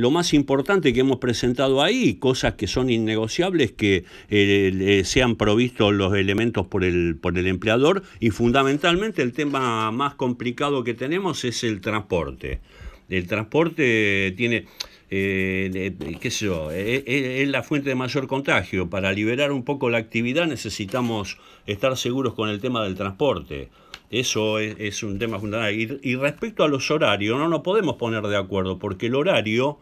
lo más importante que hemos presentado ahí, cosas que son innegociables, que eh, sean provistos los elementos por el, por el empleador y fundamentalmente el tema más complicado que tenemos es el transporte. El transporte tiene... Eh, qué sé yo, eh, es la fuente de mayor contagio. Para liberar un poco la actividad necesitamos estar seguros con el tema del transporte. Eso es, un tema fundamental. Y, respecto a los horarios, no nos podemos poner de acuerdo, porque el horario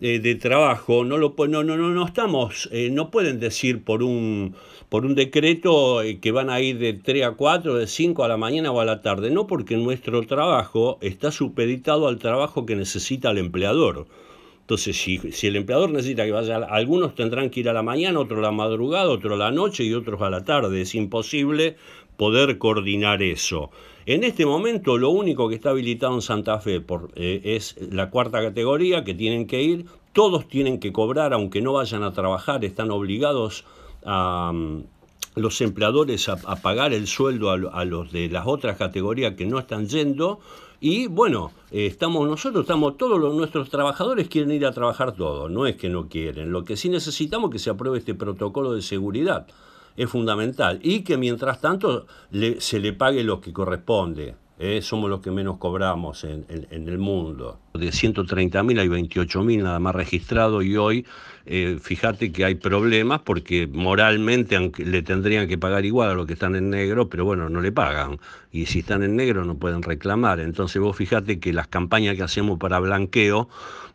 eh, de trabajo no lo no, no, no, no estamos, eh, no pueden decir por un, por un decreto eh, que van a ir de 3 a 4, de 5 a la mañana o a la tarde. No, porque nuestro trabajo está supeditado al trabajo que necesita el empleador. Entonces, si, si, el empleador necesita que vaya, algunos tendrán que ir a la mañana, otros a la madrugada, otros a la noche y otros a la tarde. Es imposible poder coordinar eso. En este momento lo único que está habilitado en Santa Fe eh, es la cuarta categoría que tienen que ir, todos tienen que cobrar aunque no vayan a trabajar, están obligados mm, los empleadores a, pagar el sueldo a, los de las otras categorías que no están yendo. Y bueno, eh, estamos nosotros, estamos todos los, nuestros trabajadores quieren ir a trabajar todos, no es que no quieren. Lo que sí necesitamos es que se apruebe este protocolo de seguridad es fundamental. Y que mientras tanto se le pague lo que corresponde. ¿eh? somos los que menos cobramos en, en, el mundo. De 130.000 hay 28.000 nada más registrados y hoy eh, fíjate que hay problemas porque moralmente le tendrían que pagar igual a los que están en negro, pero bueno, no le pagan. Y si están en negro no pueden reclamar. Entonces vos fíjate que las campañas que hacemos para blanqueo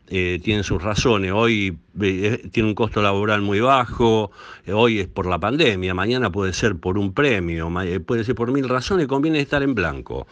eh, tienen sus razones. Hoy eh, eh, tiene un costo laboral muy bajo, eh, hoy es por la pandemia, mañana puede ser por un premio, puede ser por mil razones, conviene estar en blanco.